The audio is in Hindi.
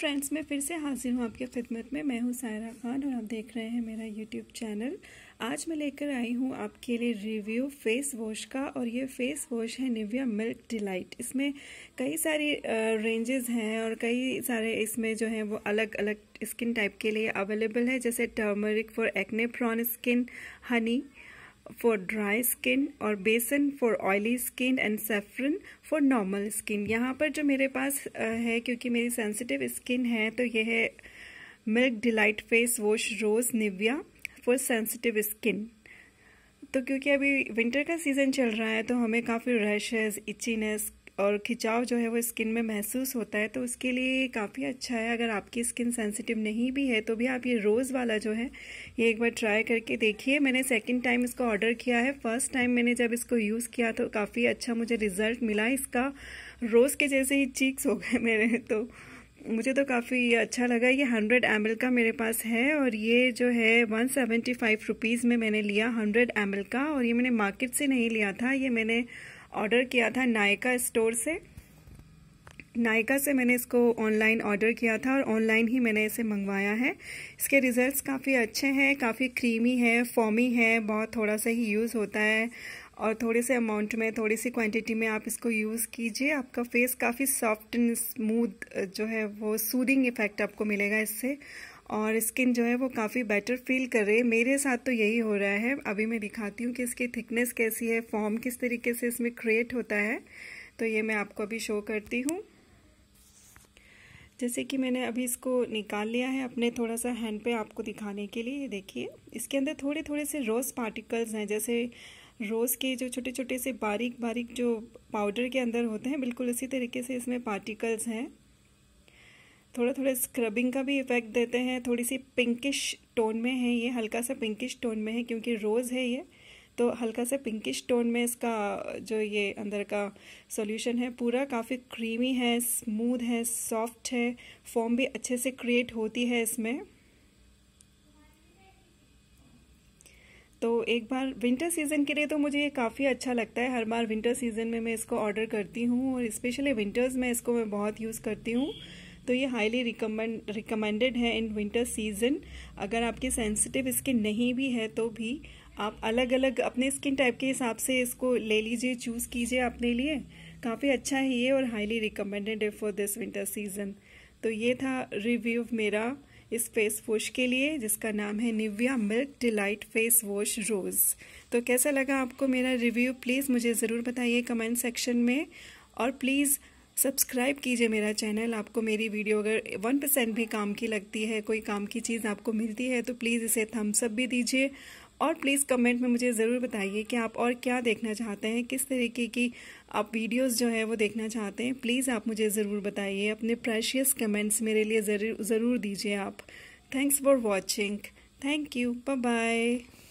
फ्रेंड्स मैं फिर से हाजिर हूँ आपकी खिदमत में मैं हूँ सायरा खान और आप देख रहे हैं मेरा यूट्यूब चैनल आज मैं लेकर आई हूँ आपके लिए रिव्यू फेस वॉश का और ये फेस वॉश है निविया मिल्क डिलाइट इसमें कई सारी रेंजेस हैं और कई सारे इसमें जो है वो अलग अलग स्किन टाइप के लिए अवेलेबल है जैसे turmeric for acne prone skin honey for dry skin और besan for oily skin and saffron for normal skin यहाँ पर जो मेरे पास है क्योंकि मेरी सेंसिटिव स्किन है तो यह है milk delight face wash rose Nivea for sensitive skin तो क्योंकि अभी विंटर का सीज़न चल रहा है तो हमें काफ़ी रैशेज़ इचीनेस और खिंचाव जो है वो स्किन में महसूस होता है तो उसके लिए काफ़ी अच्छा है अगर आपकी स्किन सेंसिटिव नहीं भी है तो भी आप ये रोज़ वाला जो है ये एक बार ट्राई करके देखिए मैंने सेकंड टाइम इसको ऑर्डर किया है फर्स्ट टाइम मैंने जब इसको यूज़ किया तो काफ़ी अच्छा मुझे रिज़ल्ट मिला इसका रोज़ के जैसे ही चीक्स हो गए मेरे तो मुझे तो काफ़ी अच्छा लगा ये हंड्रेड एम का मेरे पास है और ये जो है वन सेवेंटी फाइव रुपीज़ में मैंने लिया हंड्रेड एम का और ये मैंने मार्केट से नहीं लिया था ये मैंने ऑर्डर किया था नायका स्टोर से नायका से मैंने इसको ऑनलाइन ऑर्डर किया था और ऑनलाइन ही मैंने इसे मंगवाया है इसके रिजल्ट्स काफ़ी अच्छे हैं काफ़ी क्रीमी है फॉमी है बहुत थोड़ा सा ही यूज़ होता है और थोड़े से अमाउंट में थोड़ी सी क्वांटिटी में आप इसको यूज़ कीजिए आपका फेस काफ़ी सॉफ्ट एंड स्मूथ जो है वो सूदिंग इफ़ेक्ट आपको मिलेगा इससे और स्किन जो है वो काफ़ी बेटर फील कर रही है मेरे साथ तो यही हो रहा है अभी मैं दिखाती हूँ कि इसकी थिकनेस कैसी है फॉर्म किस तरीके से इसमें क्रिएट होता है तो ये मैं आपको अभी शो करती हूँ जैसे कि मैंने अभी इसको निकाल लिया है अपने थोड़ा सा हैंड पे आपको दिखाने के लिए ये देखिए इसके अंदर थोड़े थोड़े से रोज़ पार्टिकल्स हैं जैसे रोज़ के जो छोटे छोटे से बारीक बारीक जो पाउडर के अंदर होते हैं बिल्कुल इसी तरीके से इसमें पार्टिकल्स हैं थोड़ा थोड़ा स्क्रबिंग का भी इफेक्ट देते हैं थोड़ी सी पिंकिश टोन में है ये हल्का सा पिंकिश टोन में है क्योंकि रोज़ है ये तो हल्का सा पिंकिश टोन में इसका जो ये अंदर का सॉल्यूशन है पूरा काफ़ी क्रीमी है स्मूथ है सॉफ्ट है फॉर्म भी अच्छे से क्रिएट होती है इसमें तो एक बार विंटर सीज़न के लिए तो मुझे ये काफ़ी अच्छा लगता है हर बार विंटर सीज़न में मैं इसको ऑर्डर करती हूँ और स्पेशली विंटर्स में इसको मैं बहुत यूज़ करती हूँ तो ये हाईली रिकमेंड रिकमेंडेड है इन विंटर सीजन अगर आपके सेंसिटिव स्किन नहीं भी है तो भी आप अलग अलग अपने स्किन टाइप के हिसाब से इसको ले लीजिए चूज़ कीजिए अपने लिए काफ़ी अच्छा है ये और हाईली रिकमेंडेड है फॉर दिस विंटर सीजन तो ये था रिव्यू मेरा इस फेस वॉश के लिए जिसका नाम है Nivea milk delight face wash रोज़ तो कैसा लगा आपको मेरा रिव्यू प्लीज़ मुझे ज़रूर बताइए कमेंट सेक्शन में और प्लीज़ सब्सक्राइब कीजिए मेरा चैनल आपको मेरी वीडियो अगर वन परसेंट भी काम की लगती है कोई काम की चीज़ आपको मिलती है तो प्लीज़ इसे थम्सअप भी दीजिए और प्लीज़ कमेंट में मुझे ज़रूर बताइए कि आप और क्या देखना चाहते हैं किस तरीके की आप वीडियोस जो है वो देखना चाहते हैं प्लीज़ आप मुझे ज़रूर बताइए अपने प्रेशियस कमेंट्स मेरे लिए ज़रूर ज़रूर दीजिए आप thanks for watching thank you bye